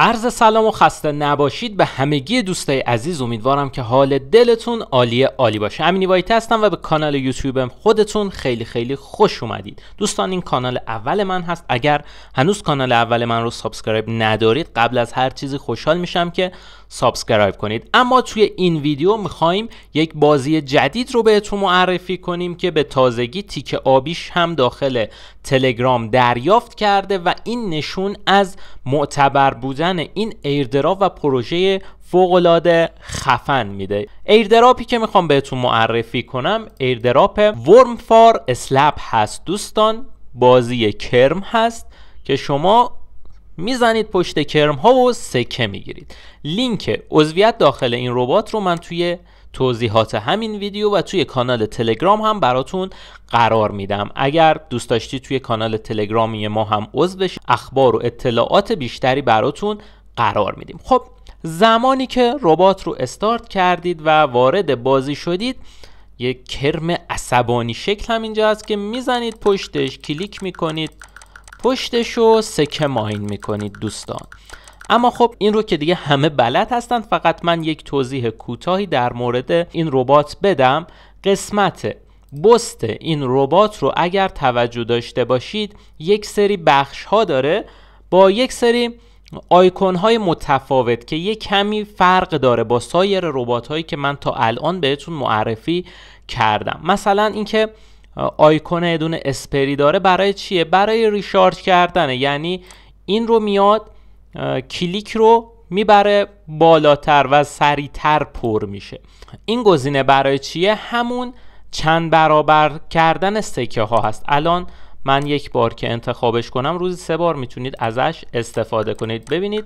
عرض سلام و خسته نباشید به همگی دوستای عزیز امیدوارم که حال دلتون عالی عالی باشه امینی وایت هستم و به کانال یوتیوبم خودتون خیلی خیلی خوش اومدید دوستان این کانال اول من هست اگر هنوز کانال اول من رو سابسکرایب ندارید قبل از هر چیزی خوشحال میشم که سابسکرایب کنید اما توی این ویدیو میخوایم یک بازی جدید رو بهتون معرفی کنیم که به تازگی تیک آبیش هم داخل تلگرام دریافت کرده و این نشون از معتبر بودن این ایردراپ و پروژه فوقالعاده خفن میده ایردراپی که میخوام بهتون معرفی کنم ایردراپ ورم فار اسلب هست دوستان بازی کرم هست که شما میزنید پشت کرم ها و سکه میگیرید لینک عضویت داخل این ربات رو من توی توضیحات همین ویدیو و توی کانال تلگرام هم براتون قرار میدم اگر دوست داشتید توی کانال تلگرامی ما هم عضو بشید اخبار و اطلاعات بیشتری براتون قرار میدیم خب زمانی که ربات رو استارت کردید و وارد بازی شدید یک کرم عصبانی شکل هم اینجا هست که میزنید پشتش کلیک میکنید پشتش رو سکه ماین میکنید دوستان اما خب این رو که دیگه همه بلد هستند فقط من یک توضیح کوتاهی در مورد این ربات بدم قسمت بست این ربات رو اگر توجه داشته باشید یک سری بخش ها داره با یک سری آیکون های متفاوت که یک کمی فرق داره با سایر ربات هایی که من تا الان بهتون معرفی کردم مثلا اینکه آیکون یه اسپری داره برای چیه برای ریشارژ کردنه یعنی این رو میاد کلیک رو میبره بالاتر و سریعتر پر میشه این گزینه برای چیه همون چند برابر کردن سکه ها هست الان من یک بار که انتخابش کنم روزی سه بار میتونید ازش استفاده کنید ببینید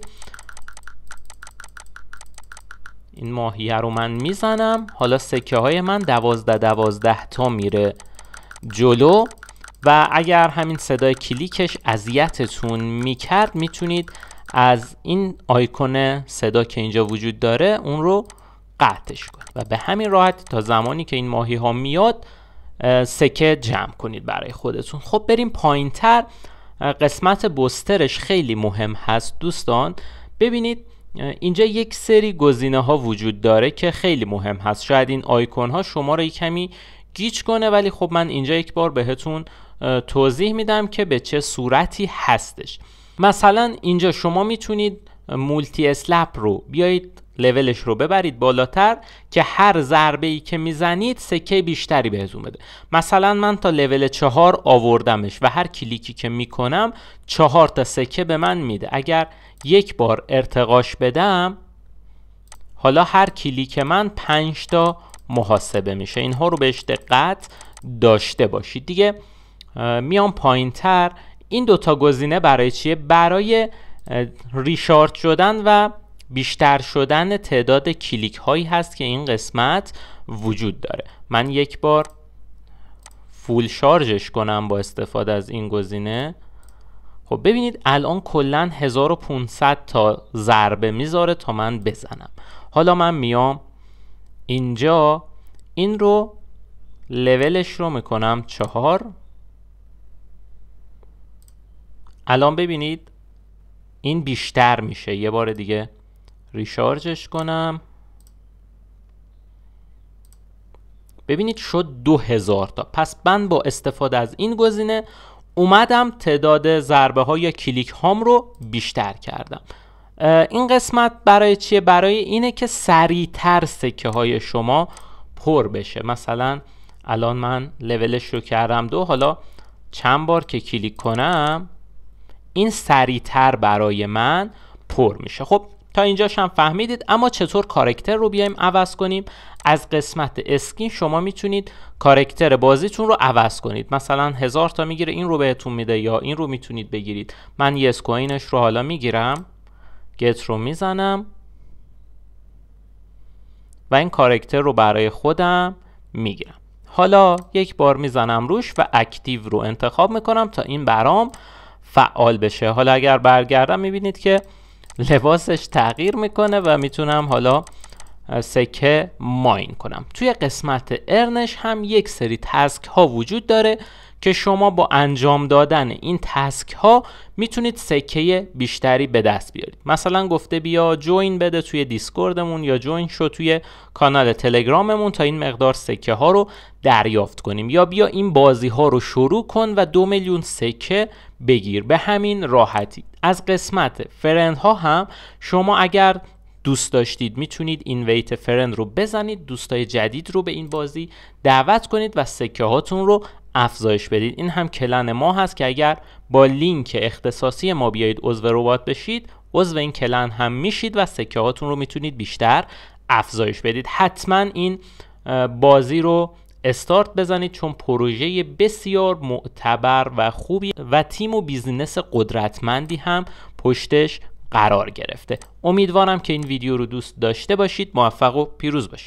این ماهیه رو من میزنم حالا سکه های من دوازده دوازده تا میره جلو و اگر همین صدای کلیکش اذیتتون میکرد میتونید از این آیکون صدا که اینجا وجود داره اون رو قطعش کنید و به همین راحت تا زمانی که این ماهی ها میاد سکه جمع کنید برای خودتون خب بریم پایین تر قسمت بسترش خیلی مهم هست دوستان ببینید اینجا یک سری گزینه ها وجود داره که خیلی مهم هست شاید این آیکون ها شما رو کمی گیج کنه ولی خب من اینجا یک بار بهتون توضیح میدم که به چه صورتی هستش مثلا اینجا شما میتونید مولتی اسلپ رو بیایید لولش رو ببرید بالاتر که هر ضربه ای که میزنید سکه بیشتری بهتون بده مثلا من تا لول چهار آوردمش و هر کلیکی که میکنم چهار تا سکه به من میده اگر یک بار ارتقاش بدم حالا هر کلیک من 5 تا محاسبه میشه اینها رو بهش دقت داشته باشید دیگه میام پایین تر این دوتا گزینه برای چیه برای ریشارت شدن و بیشتر شدن تعداد کلیک هایی هست که این قسمت وجود داره من یک بار فول شارژش کنم با استفاده از این گزینه خب ببینید الان کلا 1500 تا ضربه میذاره تا من بزنم حالا من میام اینجا این رو لولش رو میکنم چهار الان ببینید این بیشتر میشه یه بار دیگه ریشارجش کنم ببینید شد 2000 تا پس من با استفاده از این گزینه اومدم تعداد ضربه های کلیک هام رو بیشتر کردم این قسمت برای چیه؟ برای اینه که سریعتر سکه های شما پر بشه مثلا الان من لولش رو کردم دو حالا چند بار که کلیک کنم این سریعتر برای من پر میشه خب تا اینجاش هم فهمیدید اما چطور کارکتر رو بیایم عوض کنیم از قسمت اسکین شما میتونید کارکتر بازیتون رو عوض کنید مثلا هزار تا میگیره این رو بهتون میده یا این رو میتونید بگیرید من یه اسکوینش رو حالا میگیرم گت رو میزنم و این کارکتر رو برای خودم میگیرم حالا یک بار میزنم روش و اکتیو رو انتخاب میکنم تا این برام فعال بشه حالا اگر برگردم میبینید که لباسش تغییر میکنه و میتونم حالا سکه ماین کنم توی قسمت ارنش هم یک سری تسک ها وجود داره که شما با انجام دادن این تسک ها میتونید سکه بیشتری به دست بیارید مثلا گفته بیا جوین بده توی دیسکوردمون یا جوین شو توی کانال تلگراممون تا این مقدار سکه ها رو دریافت کنیم یا بیا این بازی ها رو شروع کن و دو میلیون سکه بگیر به همین راحتی از قسمت فرند ها هم شما اگر دوست داشتید میتونید ویت فرند رو بزنید دوستای جدید رو به این بازی دعوت کنید و سکه هاتون رو افزایش بدید این هم کلن ما هست که اگر با لینک اختصاصی ما بیایید عضو ربات بشید عضو این کلن هم میشید و سکه هاتون رو میتونید بیشتر افزایش بدید حتما این بازی رو استارت بزنید چون پروژه بسیار معتبر و خوبی و تیم و بیزینس قدرتمندی هم پشتش قرار گرفته امیدوارم که این ویدیو رو دوست داشته باشید موفق و پیروز باشید